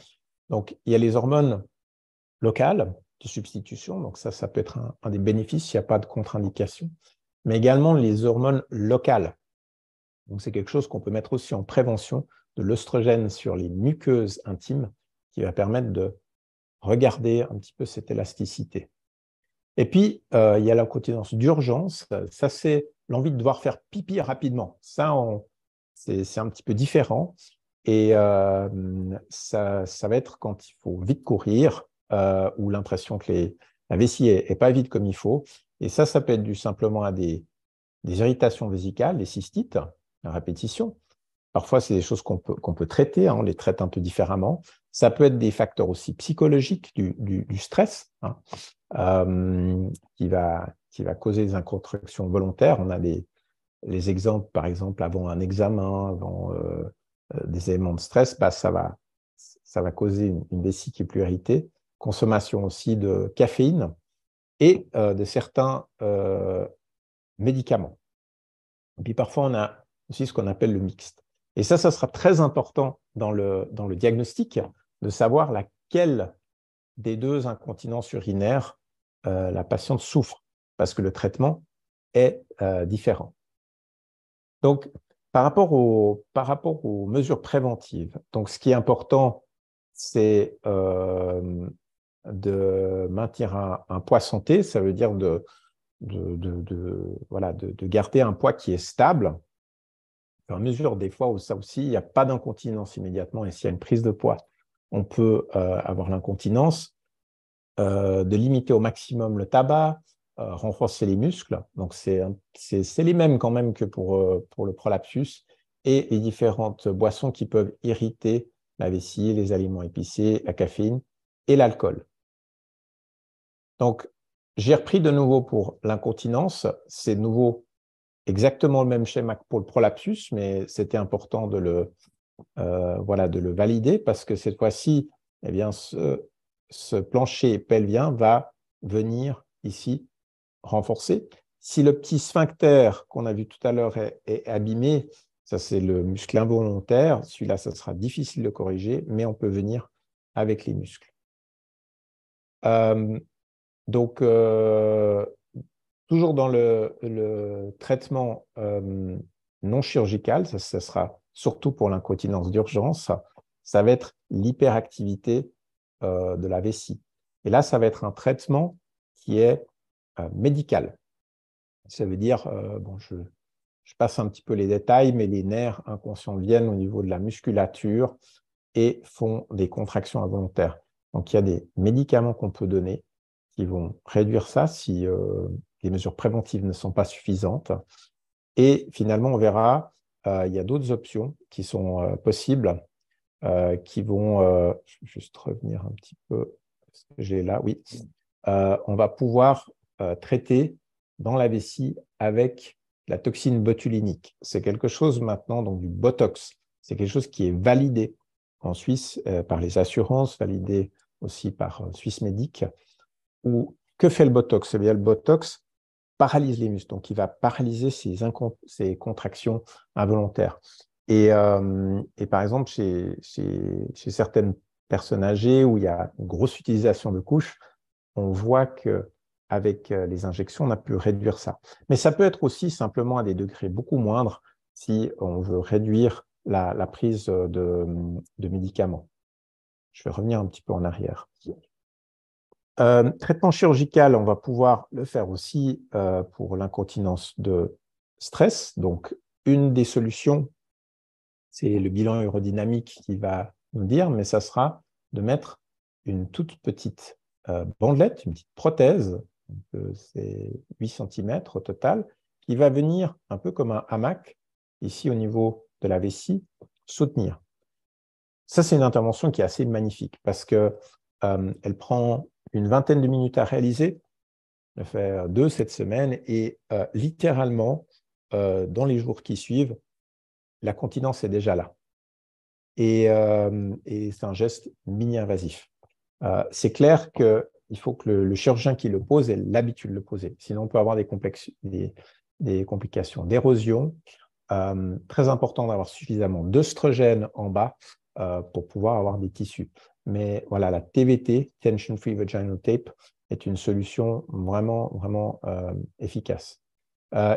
Donc, il y a les hormones locales de substitution. Donc, ça, ça peut être un, des bénéfices. s'il n'y a pas de contre-indication. Mais également les hormones locales. Donc, c'est quelque chose qu'on peut mettre aussi en prévention de l'œstrogène sur les muqueuses intimes qui va permettre de regarder un petit peu cette élasticité. Et puis, euh, il y a la continence d'urgence. Ça, c'est l'envie de devoir faire pipi rapidement. Ça, on, c'est un petit peu différent. Et euh, ça, ça, va être quand il faut vite courir euh, ou l'impression que les, la vessie est, pas vite comme il faut. Et ça, ça peut être dû simplement à des, des irritations vésicales, des cystites, la répétition. Parfois, c'est des choses qu'on peut, peut, traiter, hein, on les traite un peu différemment. Ça peut être des facteurs aussi psychologiques du, stress hein, euh, qui, va, qui va causer des incontractions volontaires. On a des, les exemples, par exemple, avant un examen, avant euh, euh, des éléments de stress, bah, ça, va, causer une, vessie qui est plus irritée. Consommation aussi de caféine et euh, de certains médicaments. Et puis parfois, on a aussi ce qu'on appelle le mixte. Et ça, ça sera très important dans le, dans le diagnostic de savoir laquelle des deux incontinences urinaires la patiente souffre, parce que le traitement est différent. Donc, par rapport, aux, mesures préventives, donc ce qui est important, c'est euh, de maintenir un, poids santé, ça veut dire de, de, garder un poids qui est stable. En mesure, des fois, où ça aussi, il n'y a pas d'incontinence immédiatement, et s'il y a une prise de poids, on peut euh, avoir l'incontinence. Euh, de limiter au maximum le tabac, euh, renforcer les muscles. Donc, c'est les mêmes quand même que euh, pour, le prolapsus et les différentes boissons qui peuvent irriter la vessie, les aliments épicés, la caféine et l'alcool. Donc, j'ai repris de nouveau pour l'incontinence. C'est nouveau exactement le même schéma que pour le prolapsus, mais c'était important de le, euh, voilà, de le valider parce que cette fois-ci, eh bien, ce, ce plancher pelvien va venir ici renforcé. Si le petit sphincter qu'on a vu tout à l'heure est, abîmé, ça c'est le muscle involontaire, celui-là, ça sera difficile de corriger, mais on peut venir avec les muscles. Euh, donc, euh, toujours dans le, traitement euh, non chirurgical, ça, sera surtout pour l'incontinence d'urgence, ça, va être l'hyperactivité de la vessie. Et là, ça va être un traitement qui est euh, médical. Ça veut dire, euh, bon, je, passe un petit peu les détails, mais les nerfs inconscients viennent au niveau de la musculature et font des contractions involontaires. Donc il y a des médicaments qu'on peut donner qui vont réduire ça si euh, les mesures préventives ne sont pas suffisantes. Et finalement, on verra, il y a d'autres options qui sont possibles, qui vont, je vais juste revenir un petit peu, ce que j'ai là, oui, on va pouvoir euh, traité dans la vessie avec la toxine botulinique. C'est quelque chose maintenant, donc du Botox, c'est quelque chose qui est validé en Suisse euh, par les assurances, validé aussi par euh, Suisse Médique. Ou que fait le Botox Eh bien, le Botox paralyse les muscles, donc il va paralyser ces, contractions involontaires. Et, par exemple, chez, chez certaines personnes âgées où il y a une grosse utilisation de couches, on voit que avec euh, les injections, on a pu réduire ça. Mais ça peut être aussi simplement à des degrés beaucoup moindres si on veut réduire la, prise de, médicaments. Je vais revenir un petit peu en arrière. Euh, traitement chirurgical, on va pouvoir le faire aussi euh, pour l'incontinence de stress. Donc, une des solutions, c'est le bilan aérodynamique qui va nous dire, mais ça sera de mettre une toute petite bandelette, une petite prothèse euh, c'est 8 cm au total, qui va venir un peu comme un hamac, ici au niveau de la vessie, soutenir. Ça, c'est une intervention qui est assez magnifique parce qu'elle euh, prend une vingtaine de minutes à réaliser. elle vais faire euh, deux cette semaine et littéralement, dans les jours qui suivent, la continence est déjà là. Et, et c'est un geste mini-invasif. c'est clair que il faut que le, chirurgien qui le pose ait l'habitude de le poser. Sinon, on peut avoir des, des, des complications d'érosion. Euh, très important d'avoir suffisamment d'œstrogènes en bas euh, pour pouvoir avoir des tissus. Mais voilà, la TVT, Tension Free Vaginal Tape, est une solution vraiment, vraiment euh, efficace.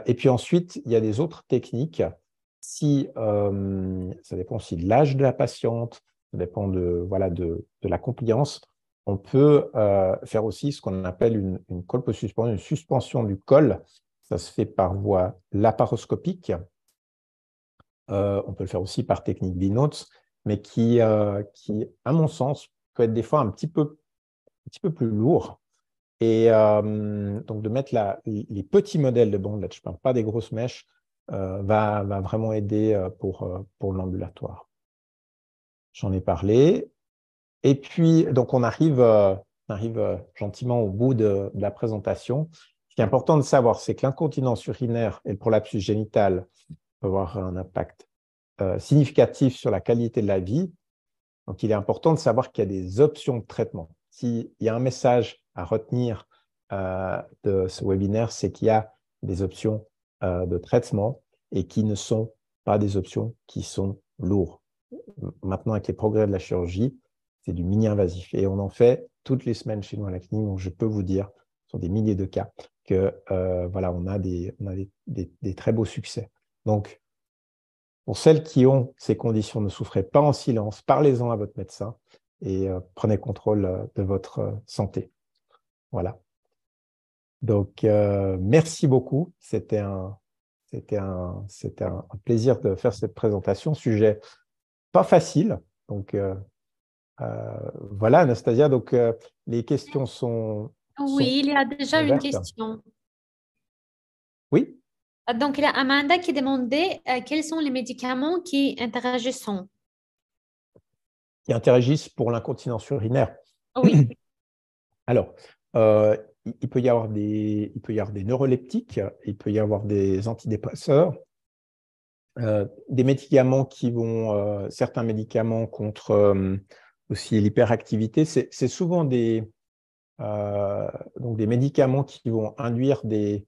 et puis ensuite, il y a des autres techniques. Si, ça dépend aussi de l'âge de la patiente, ça dépend de, voilà, de, de la compliance on peut euh, faire aussi ce qu'on appelle une, une une suspension du col. Ça se fait par voie laparoscopique. Euh, on peut le faire aussi par technique d'inots, mais euh, qui, à mon sens, peut être des fois un petit peu, plus lourd. Et donc de mettre les petits modèles de bandelettes, je parle pas des grosses mèches, va, vraiment aider pour, pour l'ambulatoire. J'en ai parlé. Et puis, donc, on arrive, euh, on arrive euh, gentiment au bout de, la présentation. Ce qui est important de savoir, c'est que l'incontinence urinaire et le prolapsus génital peuvent avoir un impact euh, significatif sur la qualité de la vie. Donc, il est important de savoir qu'il y a des options de traitement. S'il y a un message à retenir de ce webinaire, c'est qu'il y a des options de traitement et qui ne sont pas des options qui sont lourdes. Maintenant, avec les progrès de la chirurgie, c'est du mini-invasif. Et on en fait toutes les semaines chez nous à la clinique. Donc, je peux vous dire, sur des milliers de cas, que euh, voilà, on a, des, on a des, très beaux succès. Donc, pour celles qui ont ces conditions, ne souffrez pas en silence, parlez-en à votre médecin et euh, prenez contrôle euh, de votre santé. Voilà. Donc, merci beaucoup. C'était un, c'était un, un, plaisir de faire cette présentation. Sujet pas facile. Donc, euh, voilà, Anastasia, donc euh, les questions sont. Oui, il y a déjà une question. Oui. Euh, donc, il y a Amanda qui demandait quels sont les médicaments qui interagissent Qui interagissent pour l'incontinence urinaire. Oui. Alors, il, peut y avoir des, il peut y avoir des neuroleptiques, il peut y avoir des antidépresseurs, des médicaments qui vont, certains médicaments contre aussi l'hyperactivité, c'est souvent des, euh, donc des médicaments qui vont induire des,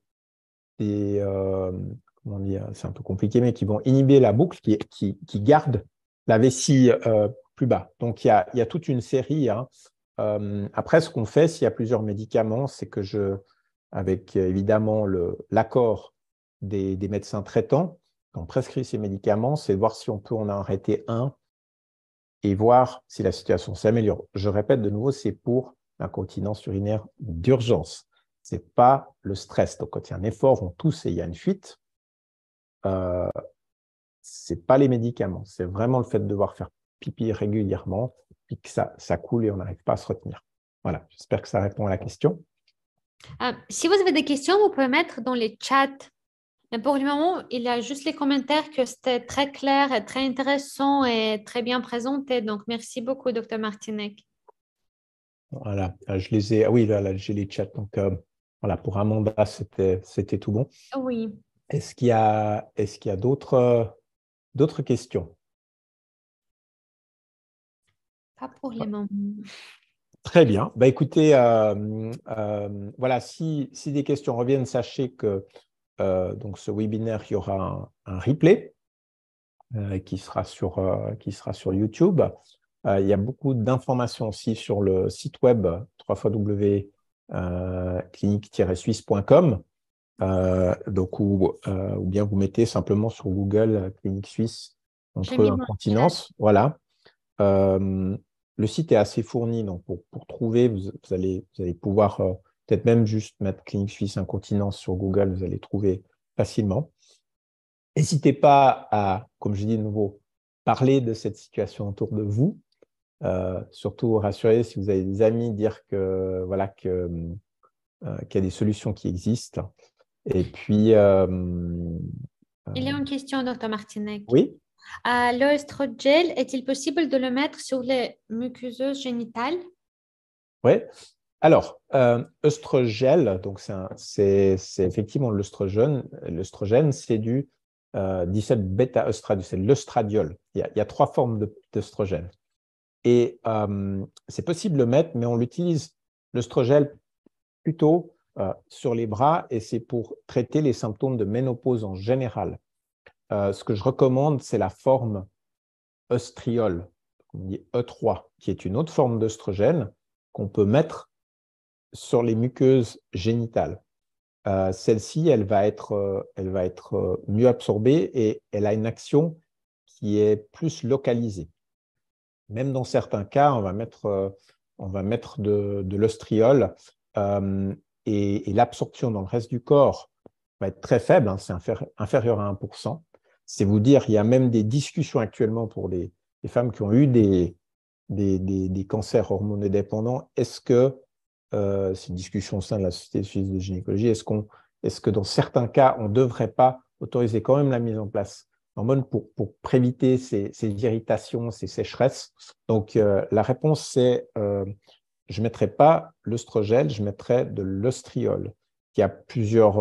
euh, comment dire, c'est un peu compliqué, mais qui vont inhiber la boucle, qui, qui, garde la vessie euh, plus bas. Donc il y a, toute une série. Hein. après, ce qu'on fait, s'il y a plusieurs médicaments, c'est que je, avec évidemment l'accord des, des médecins traitants, on prescrit ces médicaments, c'est de voir si on peut en arrêter un et voir si la situation s'améliore. Je répète de nouveau, c'est pour l'incontinence urinaire d'urgence. Ce n'est pas le stress. Donc, quand il y a un effort, on tousse et il y a une fuite, euh, ce n'est pas les médicaments. C'est vraiment le fait de devoir faire pipi régulièrement, puis que ça, ça coule et on n'arrive pas à se retenir. Voilà, j'espère que ça répond à la question. Euh, si vous avez des questions, vous pouvez mettre dans les chats mais pour le moment, il y a juste les commentaires que c'était très clair et très intéressant et très bien présenté. Donc, merci beaucoup, docteur Martinek. Voilà, ah, je les ai. Ah oui, là, j'ai les chats. Donc, euh, voilà, pour Amanda, c'était tout bon. Oui. Est-ce qu'il y a, est qu'il y a d'autres d'autres questions Pas pour les moment. Très bien. Bah, écoutez, euh, euh, voilà, si, si, des questions reviennent, sachez que euh, donc ce webinaire, il y aura un, replay euh, qui sera, sur, euh, qui, sera sur, YouTube. il y a beaucoup d'informations aussi sur le site web www.clinique-suisse.com. donc, ou, bien vous mettez simplement sur Google Clinique Suisse entre incontinence. Voilà. le site est assez fourni, donc pour, trouver, vous allez pouvoir peut-être même juste mettre Clinique Suisse Incontinence sur Google, vous allez trouver facilement. N'hésitez pas à, comme je dis de nouveau, parler de cette situation autour de vous. Euh, surtout rassurer si vous avez des amis, dire que voilà que euh, qu'il y a des solutions qui existent. Et puis. Euh, euh, Il y a une question, docteur Martinec. Oui. L'oestrogel, est-il possible de le mettre sur les muqueuses génitales oui, alors, euh, donc c'est effectivement l'oestrogène, L'œstrogène, c'est du 17 euh, bêta oestradiol c'est Il, y a trois formes d'oestrogène Et euh, c'est possible de le mettre, mais on l'utilise, l'œstrogel, plutôt euh, sur les bras et c'est pour traiter les symptômes de ménopause en général. ce que je recommande, c'est la forme oestriole, on dit E3, qui est une autre forme d'oestrogène qu'on peut mettre sur les muqueuses génitales. Euh, celle-ci, elle va être, euh, elle va être euh, mieux absorbée et elle a une action qui est plus localisée. Même dans certains cas, on va mettre, on va mettre de, de l'ostriol et, l'absorption dans le reste du corps va être très faible, hein, c'est inférieur à 1%. C'est vous dire, il y a même des discussions actuellement pour les, femmes qui ont eu des, des, des, des cancers hormonodépendants. Est-ce que euh, c'est une discussion au sein de la Société suisse de gynécologie, est-ce que dans certains cas, on ne devrait pas autoriser quand même la mise en place d'hormones pour, pour préviter ces, irritations, ces sécheresses Donc, euh, la réponse, c'est euh, je ne mettrai pas l'œstrogène, je mettrai de l'ostriol. Il y a plusieurs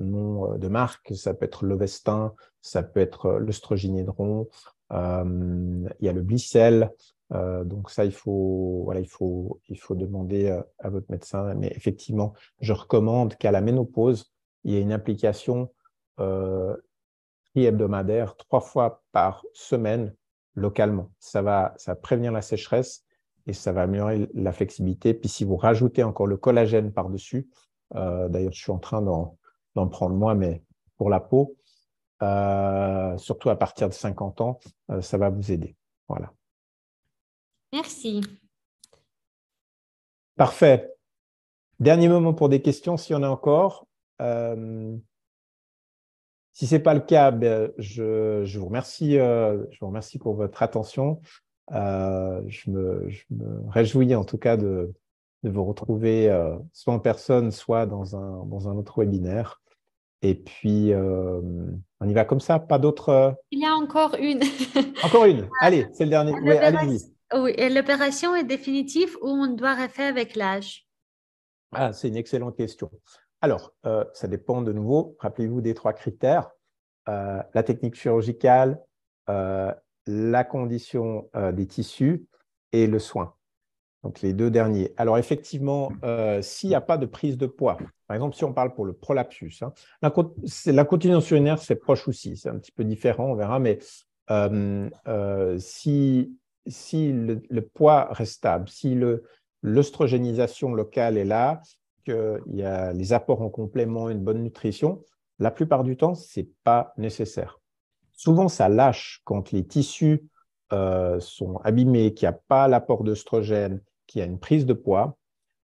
noms de marque. ça peut être l'ovestin, ça peut être l'ostrogynédron, il y a le glycel, euh, donc ça, il faut, demander euh, à votre médecin. Mais effectivement, je recommande qu'à la ménopause, il y ait une application euh, hebdomadaire trois fois par semaine localement. Ça va, ça prévenir la sécheresse et ça va améliorer la flexibilité. Puis si vous rajoutez encore le collagène par-dessus, euh, d'ailleurs je suis en train d'en, prendre moi, mais pour la peau, surtout à partir de 50 ans, ça va vous aider. Voilà. Merci. Parfait. Dernier moment pour des questions, s'il y en a encore. Euh, si ce n'est pas le cas, ben, je, vous remercie, euh, je vous remercie pour votre attention. Euh, je, me, réjouis en tout cas de, vous retrouver soit en personne, soit dans un, dans un autre webinaire. Et puis, on y va comme ça, pas d'autres. Il y a encore une. encore une. Allez, c'est le dernier. allez-y. Oui, et l'opération est définitive ou on doit refaire avec l'âge ah, C'est une excellente question. Alors, euh, ça dépend de nouveau, rappelez-vous des trois critères, euh, la technique chirurgicale, euh, la condition des tissus et le soin. Donc, les deux derniers. Alors, effectivement, s'il n'y a pas de prise de poids, par exemple, si on parle pour le prolapsus, hein, la continence urinaire, c'est proche aussi, c'est un petit peu différent, on verra, mais si si le, poids reste stable, si l'œstrogénisation locale est là, qu'il y a les apports en complément, une bonne nutrition, la plupart du temps, ce n'est pas nécessaire. Souvent, ça lâche quand les tissus euh, sont abîmés, qu'il n'y a pas l'apport d'œstrogène, qu'il y a une prise de poids.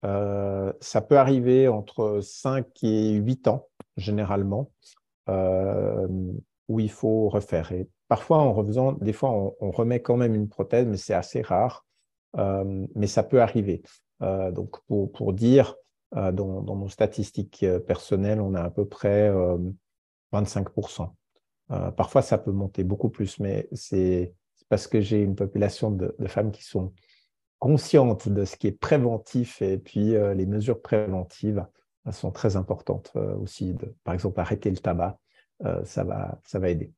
Euh, ça peut arriver entre 5 et 8 ans, généralement, euh, où il faut refaire. Parfois, en refaisant, des fois, on, remet quand même une prothèse, mais c'est assez rare. Euh, mais ça peut arriver. Euh, donc, pour, dire, euh, dans, nos statistiques personnelles, on a à peu près 25%. parfois, ça peut monter beaucoup plus, mais c'est parce que j'ai une population de, femmes qui sont conscientes de ce qui est préventif et puis les mesures préventives sont très importantes aussi. par exemple, arrêter le tabac, ça, va, ça va aider.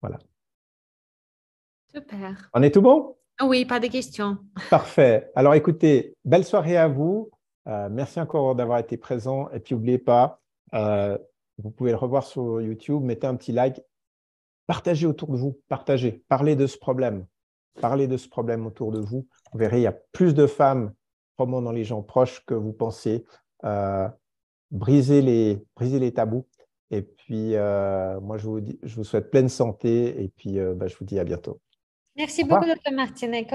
Voilà. Super. On est tout bon Oui, pas de questions. Parfait. Alors écoutez, belle soirée à vous. Euh, merci encore d'avoir été présent. Et puis n'oubliez pas, euh, vous pouvez le revoir sur YouTube, mettez un petit like, partagez autour de vous, partagez, parlez de ce problème, parlez de ce problème autour de vous. Vous verrez, il y a plus de femmes, probablement dans les gens proches que vous pensez. Euh, brisez, les, tabous. Et puis, moi, je vous, je vous souhaite pleine santé et puis, bah, je vous dis à bientôt. Merci beaucoup, Dr. Martinez.